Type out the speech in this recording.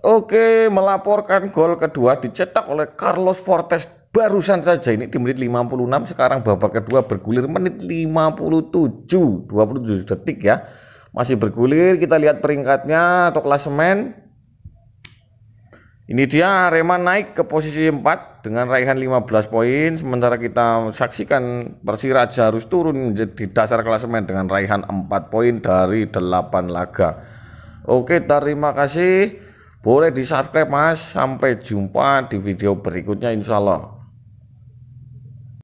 Oke, melaporkan gol kedua dicetak oleh Carlos Fortes barusan saja ini di menit 56 sekarang babak kedua bergulir menit 57 27 detik ya. Masih bergulir, kita lihat peringkatnya atau klasemen. Ini dia Arema naik ke posisi 4 dengan raihan 15 poin sementara kita saksikan Persiraja harus turun di dasar klasemen dengan raihan 4 poin dari 8 laga. Oke, terima kasih. Boleh di subscribe mas. Sampai jumpa di video berikutnya insyaallah.